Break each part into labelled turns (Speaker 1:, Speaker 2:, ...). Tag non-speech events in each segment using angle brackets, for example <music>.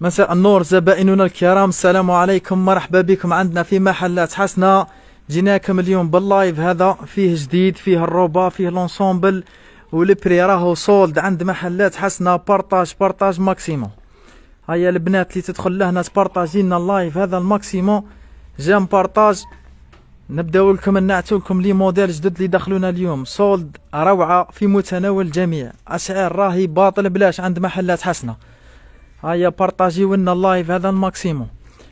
Speaker 1: مساء النور زبائننا الكرام السلام عليكم مرحبا بكم عندنا في محلات حسنة جيناكم اليوم باللايف هذا فيه جديد فيه الروبا فيه لونسومبل والبري راهو سولد عند محلات حسنة بارطاج بارطاج ماكسيمو هيا البنات اللي تدخل لهنا تبارطاجي لنا اللايف هذا الماكسيمو جام بارطاج نبداو لكم نعطيو لكم لي موديل جدد اللي دخلونا اليوم سولد روعة في متناول الجميع اسعار راهي باطل بلاش عند محلات حسنة هيا بارطاجيو لنا اللايف هذا الماكسيموم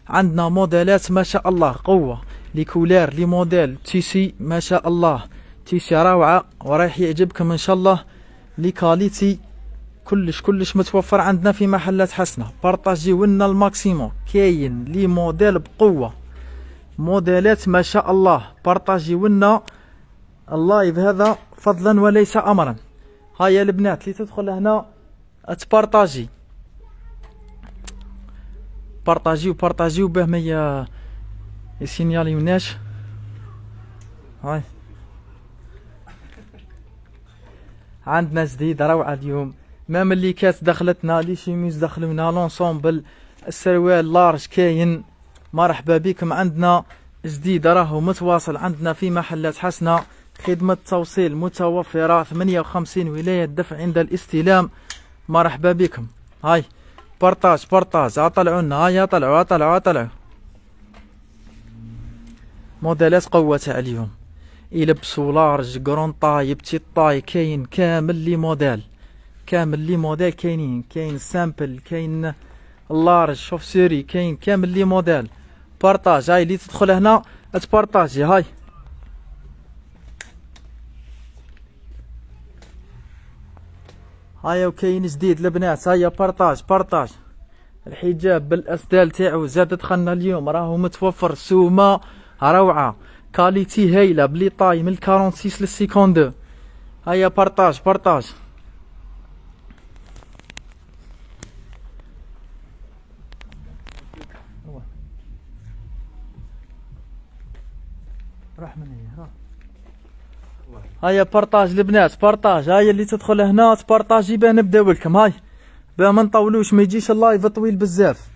Speaker 1: عندنا موديلات ما شاء الله قوه لي كولير لي موديل تيسي ما شاء الله تيسي روعه ورايح يعجبكم ان شاء الله لي كاليتي كلش كلش متوفر عندنا في محلات حسنه بارطاجيو لنا الماكسيموم كاين لي موديل بقوه موديلات ما شاء الله بارطاجيو لنا اللايف هذا فضلا وليس امرا هيا البنات اللي تدخل هنا تبارطاجي بارطاجيو بارطاجيو باه ما يسينياليوناش هاي عندنا جديد روعه اليوم مام اللي كاس دخلتنا لي شيميز دخلونا لونسومبل السروال لارج كاين مرحبا بكم عندنا جديد راهو متواصل عندنا في محلات حسنه خدمة توصيل متوفرة 58 ولاية دفع عند الاستلام مرحبا بكم هاي بارطاج بارطاج اطلعوا لنا هيا طلعوا اطلعوا اطلعوا موديلات قوة تاع اليوم يلبسوا لارج كرون طاي بتي طاي كاين كامل لي موديل كامل لي موديل كاينين كاين سامبل كاين لارج شوف سيري كاين كامل لي موديل بارطاج هاي اللي تدخل هنا تبارطاجي هاي هيا وكاين جديد البنات هيا بارطاج بارطاج الحجاب بالاسدال تاعو زاد دخلنا اليوم راهو متوفر سوما روعه كاليتي هايله بلي طاي من 46 لل 52 هيا بارطاج بارطاج هيا بارطاج البنات بارطاج هيا اللي تدخل هنا تبارطاجي باه نبداو لكم هاي باه ما نطولوش ما يجيش اللايف طويل بزاف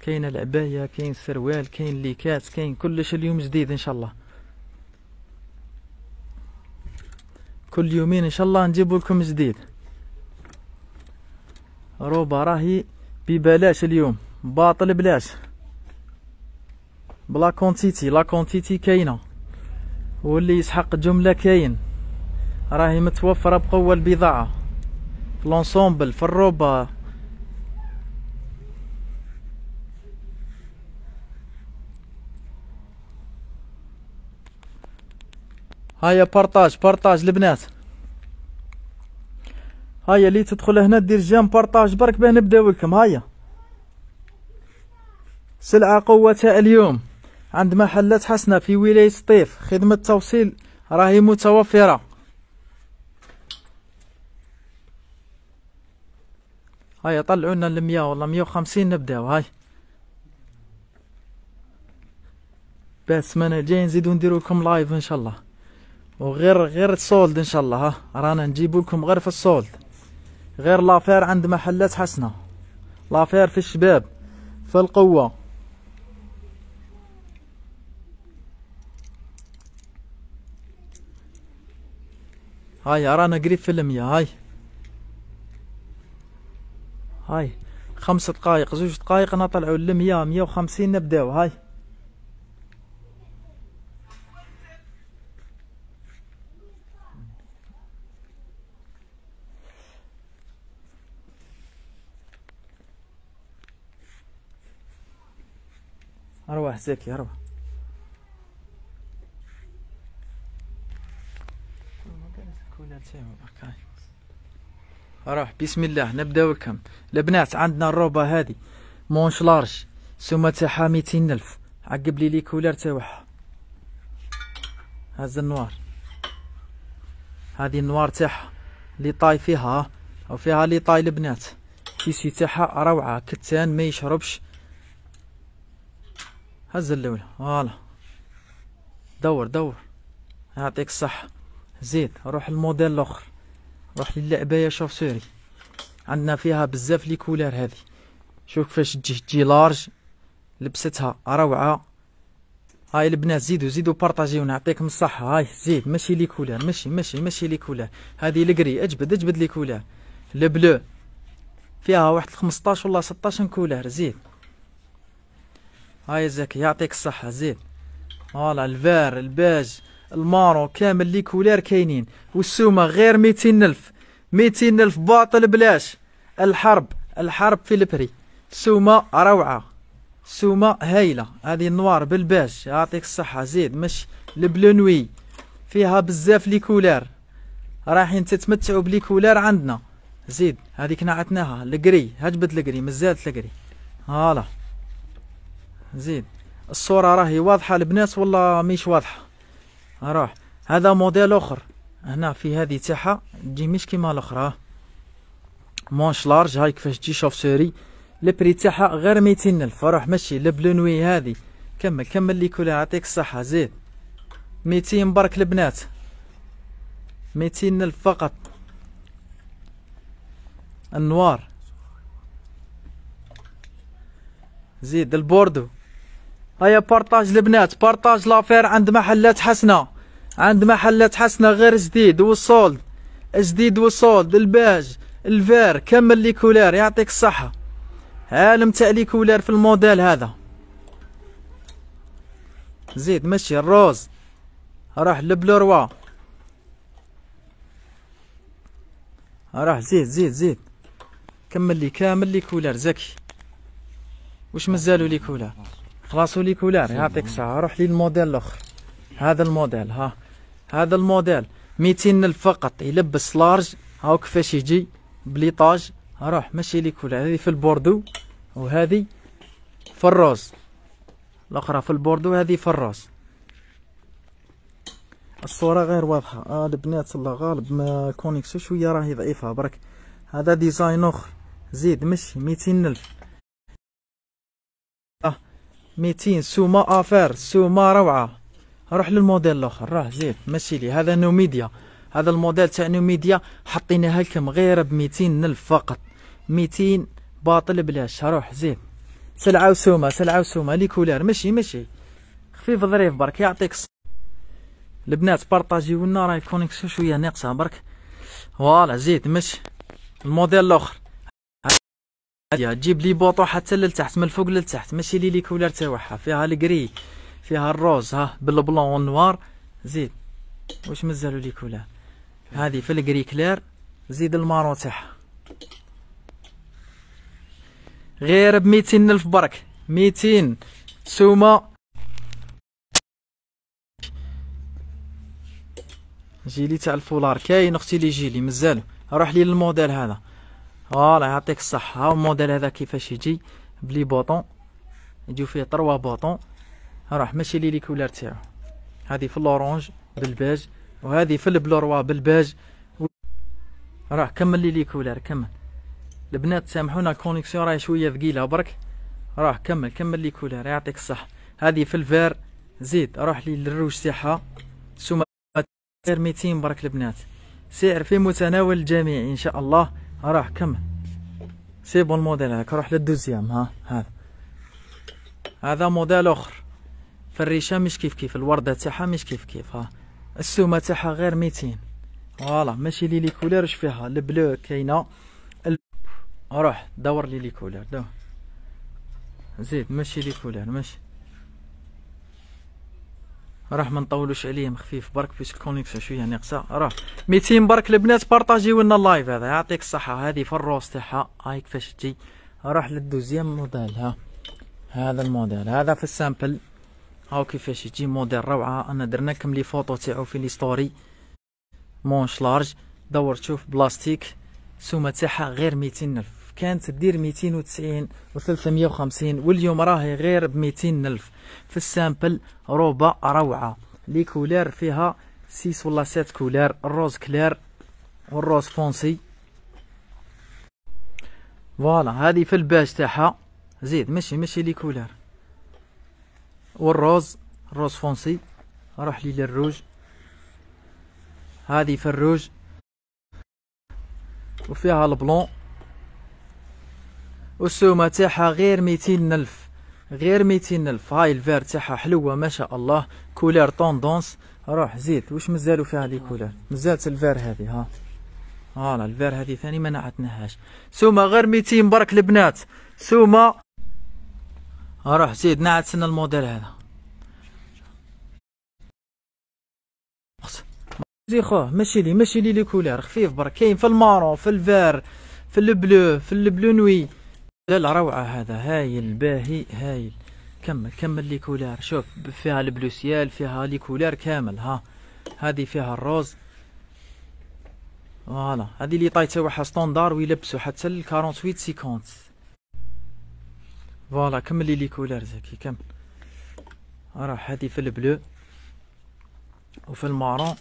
Speaker 1: كاين العبايه كاين السروال كاين ليكات كاين كلش اليوم جديد ان شاء الله كل يومين ان شاء الله نجيب لكم جديد روبا راهي ببلاش اليوم باطل بلاش بلا كونتيتي لا كونتيتي كاينه واللي يسحق جمله كاين راهي متوفره بقوه البضاعه لونسومبل في الروبا هيا بارطاج بارطاج البنات هيا اللي تدخل هنا دير جيم بارطاج برك باه نبداو لكم هيا سلعة قوتها اليوم عند محلات حسنة في ولاية سطيف خدمة توصيل راهي متوفرة هيا طلعوا لنا المية ولا مية وخمسين نبداو هاي باه السمانة الجاية نزيدو نديرو لكم لايف ان شاء الله وغير غير السولد ان شاء الله ها رانا نجيبو لكم غير في السولد غير لافير عند محلات حسنة لافير في الشباب في القوة هاي رانا قريب في المية هاي هاي خمس دقايق زوج دقايق نطلعو للمية مية وخمسين نبداو هاي اروح زكي اروح اروح بسم الله نبداو لكم البنات عندنا الروبا هذه مونش لارج سمتها تاعها ميتين الف عقب لي لي كولر تاعها هذا النوار هذه النوار تاعها لي طاي فيها وفيها لي طاي البنات كيسي تاعها روعه كتان ما يشربش هز اللولة فوالا دور دور يعطيك الصحة زيد روح الموديل الاخر روح للعباية شوفسوري عندنا فيها بزاف لي كولار هذه شوف كيفاش تجي تجي لارج لبستها روعة هاي البنات زيدو زيدو بارطاجيو نعطيكم الصحة هاي زيد ماشي لي كولار ماشي ماشي ماشي لي كولار هذه لقري اجبد اجبد لي كولار البلو فيها واحد 15 ولا 16 كولار زيد هاي زكي يعطيك الصحة زين فوالا الفار الباج المارو كامل لي كولار كاينين والسومة غير ميتين ألف ميتين ألف باطل بلاش الحرب الحرب في البري سومة روعة سومة هايلة هذه النوار بالباج يعطيك الصحة زيد مش البلونوي فيها بزاف لي كولار رايحين تتمتعوا بلي كولار عندنا زيد هذيك نعتناها القري هجبت القري مزالت القري هالا زيد الصوره راهي واضحه البنات ولا مش واضحه راه هذا موديل اخر هنا في هذه تاعها تجي مش كيما الاخرى مونش لارج هاي كيفاش تجي شوف سيري البري تاعها غير ميتين الف روح ماشي لبلونوي هذه كمل كمل لي كولا يعطيك الصحه زيد ميتين برك البنات ميتين الف فقط النوار زيد البوردو هيا بارطاج البنات بارطاج لافير عند محلات حسنه عند محلات حسنه غير جديد وصولد جديد وصولد الباج الفار كمل لي كولار يعطيك الصحه عالم تاع لي كولار في الموديل هذا زيد مشي الروز راح لبلوروا راح زيد زيد زيد كمل لي كامل لي كولار زكي واش مازالو لي كولار كولار يعطيك الصحة روح لي الموديل الاخر هذا الموديل ها هذا الموديل 200 الف فقط يلبس لارج هاو كيفاش يجي بليطاج روح ماشي لي كولار هذه في البوردو وهذه في الروز الاخرى في البوردو هذه في الروز الصوره غير واضحه آه البنات الله غالب ما كونيكسو شويه راهي ضعيفه برك هذا ديزاين اخر زيد مشي ميتين الف ميتين سوما افير سوما روعه روح للموديل الاخر راه زين ماشي لي هذا نوميديا هذا الموديل تاع نوميديا حطيناها لكم غير ب الف فقط ميتين باطل بلاش روح زين سلعه وسومه سلعه وسومه لي كولار ماشي ماشي خفيف ظريف برك يعطيك البنات بارطاجيولنا راهي الكونيكسيون شويه ناقصه برك فوالا زيد مش الموديل الاخر عاديه تجيب لي بوطو حتى للتحت من الفوق للتحت ماشي لي لي كولر تاعها فيها الكري فيها الروز ها بالبلون والنوار زيد واش مازالو لي كولر هذه في الكري كلير زيد المارون تاعها غير ب الف برك 200 سوما جيلي تاع الفولار كاين اختي لي جيلي مازالو روح لي للموديل هذا فوالا يعطيك الصحة ها الموديل هذا كيفاش يجي بلي بوطون يجيو فيه طروا بوطون راح ماشي لي كولار تاعو هادي في لورونج بالباج وهذه في البلوروا بالباج راه كمل لي كولار كمل البنات سامحونا الكونيكسيون راهي شويه ثقيله برك راه كمل كمل لي كولار يعطيك الصح هذه في الفير زيد روح لي للروج تاعها سعر 200 برك البنات سعر في متناول الجميع ان شاء الله راح كمل سيبوا الموديل هذاك روح للدوزيام ها هذا هذا موديل اخر فريشه مش كيف كيف الورده تاعها مش كيف كيف ها السومه تاعها غير 200 فوالا ماشي لي لي كولير اش فيها البلو كاينه ال... روح دور لي لي كولير دور زيد ماشي لي كولير ماشي راح ما نطولوش عليهم خفيف برك بيس الكونيكسيون شويه ناقصه راه 200 برك البنات بارطاجيو لنا اللايف هذا يعطيك الصحه هذه في الروس تاعها هاي كيفاش تجي راح للدوزيام موديل ها هذا الموديل هذا في السامبل هاو كيفاش يجي موديل روعه انا درنا لكم لي فوطو تاعو في لي ستوري مونش لارج دور تشوف بلاستيك سومه تاعها غير الف كانت تدير 290 و 350 واليوم راهي غير ب 200 الف في السامبل روبا روعه لي كولار فيها 6 ولا 7 كولار الروز كلير والروز فونسي فوالا هذه في الباج تاعها زيد ماشي ماشي لي كولار والروز الروز فونسي روح لي للروج هذه في الروج وفيها البلون والسومه تاعها غير ميتين الف غير ميتين الف هاي الفير تاعها حلوه ما شاء الله كولير طوندونس روح زيد واش مازالوا فيها لي كولير مازالت الفير هذه ها فوالا الفير هذه ثاني ما نعتناهاش سومه غير 200 برك البنات سومه روح زيد نعتنا الموديل هذا زي خوه ماشي لي ماشي لي لي كولير خفيف برك كاين في المارون في الفير في البلو في البلو نوي لا لا روعة هذا هايل باهي هايل كمل كمل لي كولار شوف فيها البلوسيال فيها لي كولار كامل ها هذه فيها الروز فوالا هذه لي طايت تاعها ستوندار ويلبسو حتى ل 48 سيكونت فوالا كمل لي لي كولار زكي كمل راه هذه في البلو وفي المارون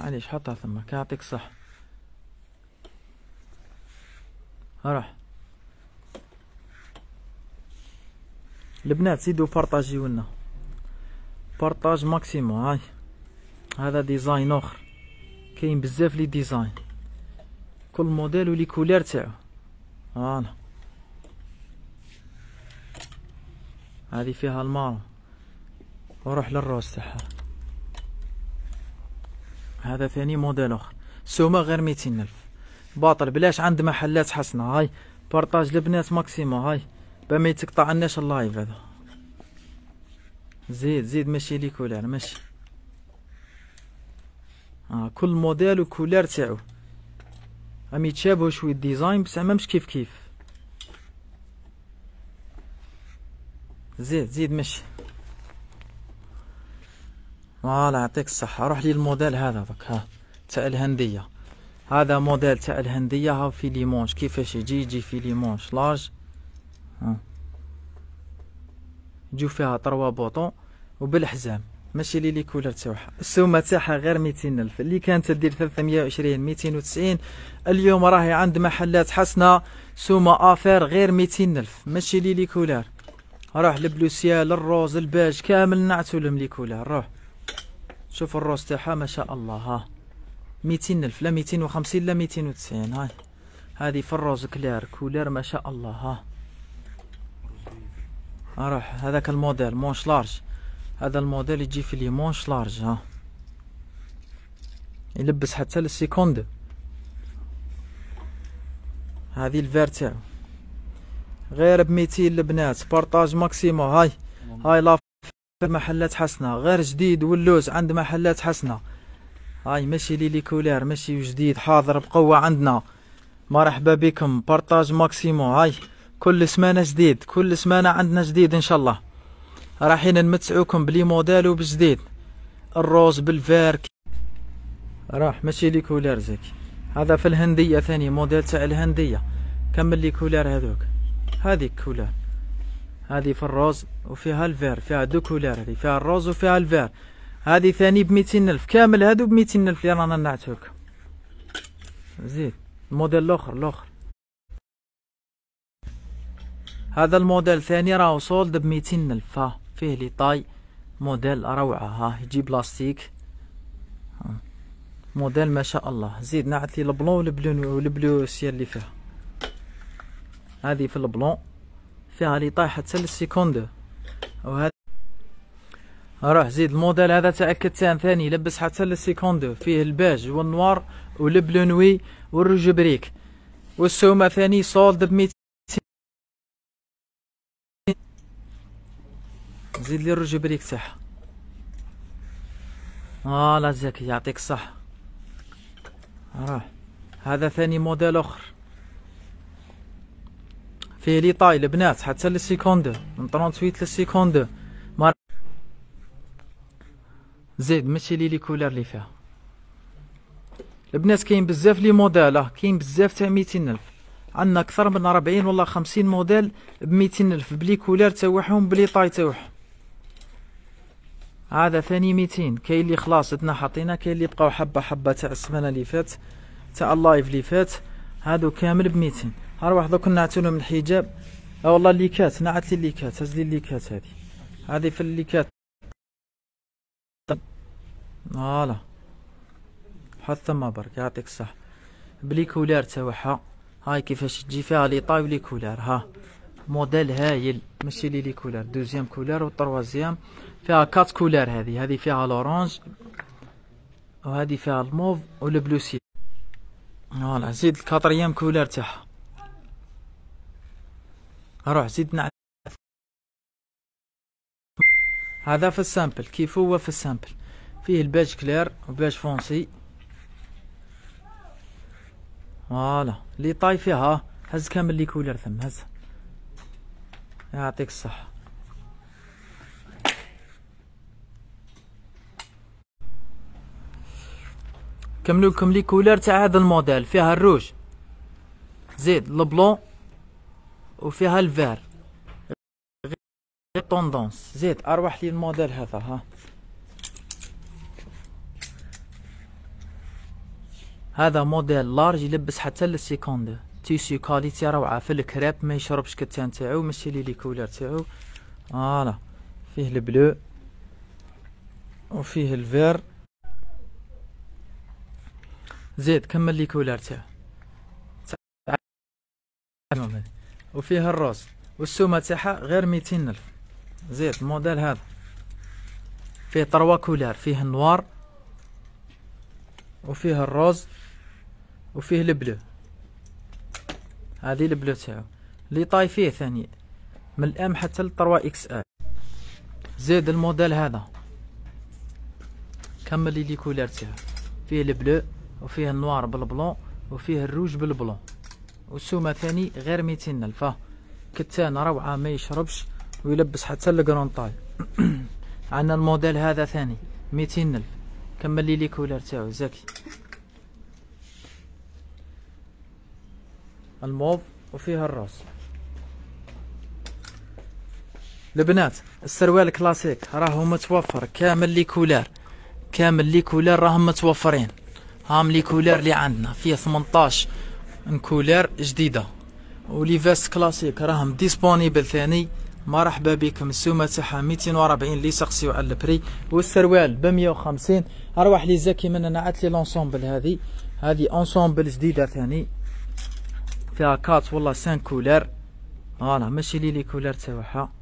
Speaker 1: معليش حطها ثما كيعطيك صح راه البنات سيدو بارطاجيو لنا بارطاج ماكسيمو هاي هذا ديزاين اخر كاين بزاف لي ديزاين كل موديل ولي كولير تاعو فوالا هذه فيها المارون وروح للروس تاعها هذا ثاني موديل اخر سوما غير ميتين الف باطل بلاش عند محلات حسنه هاي بارطاج البنات ماكسيمو هاي باه ما يتقطعناش اللايف هذا زيد زيد ماشي لي كولار ماشي آه كل موديل وكولار تاعو راهم يتشابهوا شوي الديزاين بصح ما مش كيف كيف زيد زيد ماشي فوالا يعطيك الصحه روح لي الموديل هذا دوك ها تاع الهنديه هذا موديل تاع الهنديه ها في ليمونش كيفاش يجي يجي في ليمونش لارج ها فيها طروا بوطون وبالحزام ماشي لي كولر تاعها السومه تاعها غير الف اللي كانت دير 320 290 اليوم راهي عند محلات حسنه سومه افير غير الف ماشي لي كولر روح لبلوسيال الروز الباج كامل نعتو لهم كولر روح شوف الروز تاعها ما شاء الله ها الف لا 250 لا 290 هاي هذه في الروز كلار كولر ما شاء الله ها اروح هذاك الموديل مونش لارج هذا الموديل يجي في لي مونش لارج ها يلبس حتى للسيكوند هذه الفير تاعو غير بميتين البنات بارطاج ماكسيمو هاي هاي لا محلات حسنه غير جديد واللوز عند محلات حسنه هاي ماشي ليلي كولير ماشي جديد حاضر بقوه عندنا مرحبا بكم بارطاج ماكسيمو هاي كل سمانه جديد كل سمانه عندنا جديد ان شاء الله رايحين نمتعوكم بلي موديل وبجديد الروز بالفيرك راح ماشي لي كولار زيك هذا في الهنديه ثاني موديل تاع الهنديه كمل لي كولار هذوك هذيك كولار هذه في الروز وفيها الفير فيها دو كولار هذه فيها الروز وفيها الفير هذه ثاني ب الف كامل هادو ب الف اللي رانا نعتوك زيد الموديل الاخر الاخر هذا الموديل ثاني راه وصولد بميتين ألف فيه لي طاي موديل روعة ها يجي بلاستيك موديل ما شاء الله زيد عاد لي البلون والبلو والبلو سيال اللي فيها هذه في البلون فيها لي طاي حتى للسيكوند وهذا روح زيد الموديل هذا تاكد ثاني لبس حتى للسيكوند فيه الباج والنوار والبلونوي نوي بريك والسومه ثاني صولد ب زيد لي الرجو بريك تاعها فوالا زكي يعطيك الصحة راه هذا ثاني موديل اخر فيه لي طاي البنات حتى للسيكوند من 38 للسيكوند مار... زيد ماشي لي لي كولار لي فيها البنات كاين بزاف لي موديل كاين بزاف تاع 200000 عندنا اكثر من 40 ولا 50 موديل ب 200000 بلي كولار تاعهم بلي طاي تاعهم هذا ثاني 200 كاين اللي خلاص عندنا حطينا كاين اللي بقاو حبه حبه تاع السمانه اللي فات تاع اللايف اللي فات هادو كامل ب 200 ها روح دوك نعتو لهم الحجاب اه والله الليكات نعت لي الليكات هز لي الليكات هذه هذه في الليكات فوالا حط ثما برك يعطيك الصح بلي كولار تاعها هاي كيفاش تجي فيها لي طاي ولي كولار ها موديل هايل ماشي لي لي كولار دوزيام كولار و تروازيام فيها كات كولار هذه هذه فيها لورانج وهذه فيها الموف والبلو سي فوالا زيد الكاتريام كولار تاعها روح زيدنا هذا في السامبل كيف هو في السامبل فيه الباج كلير وبيج فونسي فوالا لي طاي فيها هز كامل لي كولر ثم هز يعطيك الصحه كملوا لكم لي كولور تاع هذا الموديل فيها الروج زيد البلون وفيها الفير غير طوندونس زيد ارواح لي الموديل هذا ها هذا موديل لارج يلبس حتى للسيكوند تيسي كاليتي روعه في الكريب ما يشربش كتان تاعو ماشي لي كولور تاعو فوالا فيه البلو وفيه الفير زيد كمل لي كولار تاعو وفيها الروز والسومة تاعها غير ميتين ألف زيد الموديل هذا فيه تروا كولار فيه النوار وفيه الروز وفيه البلو هذه البلو تاعو لي طاي فيه ثاني من الام حتى للتروا اكس ال زيد الموديل هذا كمل لي كولار تاعو فيه البلو وفيه النوار بالبلون وفيه الروج بالبلون والسومه ثاني غير ميتين الف كتان روعه ما يشربش ويلبس حتى الكرونطاي <clears throat> عندنا الموديل هذا ثاني ميتين الف كمل لي لي كولر تاعو زكي الموف وفيها الراس البنات السروال كلاسيك راهو متوفر كامل لي كولر كامل لي كولر راهم متوفرين هام لي كولير اللي عندنا فيه 18 كولير جديده ولي فاس كلاسيك راهم ديسبونيبل ثاني مرحبا بكم السومه تاعها 240 لي سقسيو على البري والسروال ب 150 اروح لي زكي من انا عاد لي لونسومبل هذه هذه اونسومبل جديده ثاني فيها كات والله 5 كولير فوالا ماشي لي لي كولير تاعها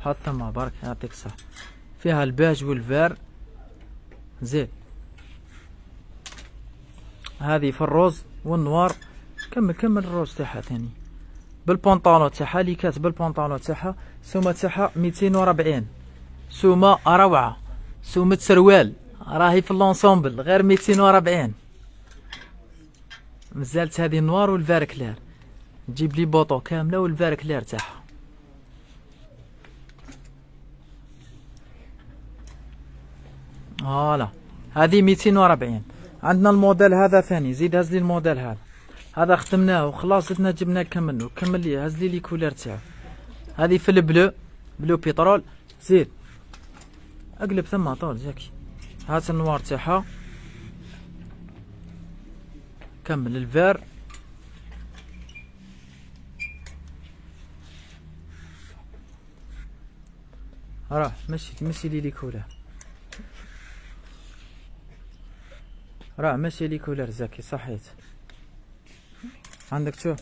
Speaker 1: حط ثما برك يعطيك الصحه فيها الباج والفير زين هذه في الروز والنوار كمل كمل الروز تاعها ثاني بالبونطالون تاعها اللي كاتب بالبونطالون تاعها سومة تاعها ميتين وربعين سومة روعة سومة سروال راهي في لونسومبل غير ميتين وربعين مازالت هذه النوار كلير تجيب لي بوطو كاملة كلير تاعها فوالا هذه ميتين وربعين عندنا الموديل هذا ثاني زيد هز لي الموديل هذا هذا ختمناه وخلاص زدنا جبنا كم منه كمل لي هز لي لي كولير تاعو هذه في البلو بلو بيترول زيد اقلب ثم طول جاكي هات النوار تاعها كمل الفير راه مشي مشي لي لي كوله راه ماشي لي ولا زاكي صحيت عندك شوف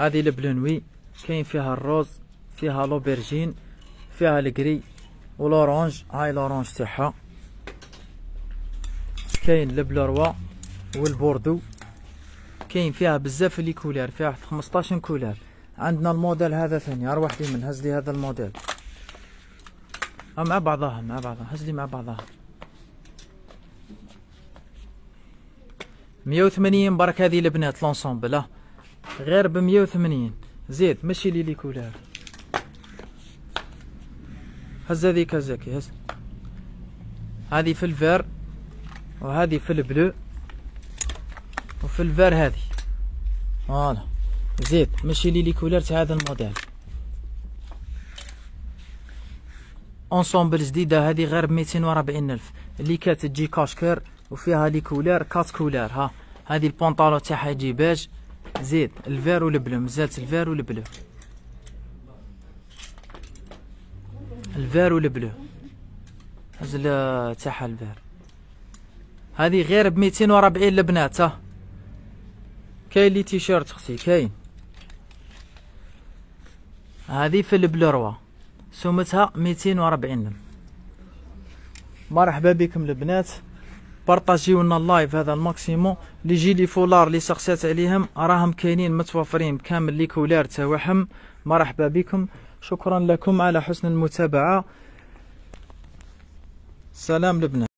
Speaker 1: هذه وي كاين فيها الروز فيها لوبرجين فيها الكري ولورانج هاي لورانج تاعها كاين البلوروا والبوردو كاين فيها بزاف لي كولور فيها 15 كولور عندنا الموديل هذا ثاني اروح لي من هز لي هذا الموديل أه، مع بعضها مع بعضها هز لي مع بعضها 180 برك هذه البنات لونسومبل غير ب 180 زيد ماشي لي لي كولار هز هذيك زكي هز هذه في الفير وهذه في البلو وفي الفير هذه فوالا زيد ماشي لي لي كولار تاع هذا الموديل اونسومبل جديده هذه غير ب 240000 اللي كانت تجي كاشكر وفيها لي كولار كات كولار ها هذه البونطالو تاعها يجي باج زيد الفير والبلو مازالت الفير والبلو الفير والبلو هزل تاعها الفير هذه غير ب 240 البنات ها كاين لي تيشيرت اختي كاين هذه في البلوروا سومتها 240 مرحبا بكم البنات بارطاجيو لنا اللايف هذا الماكسيموم لي جي لي فولار لي سقسات عليهم راهم كاينين متوفرين كامل لي كولار تاعهم مرحبا بكم شكرا لكم على حسن المتابعه سلام لبنان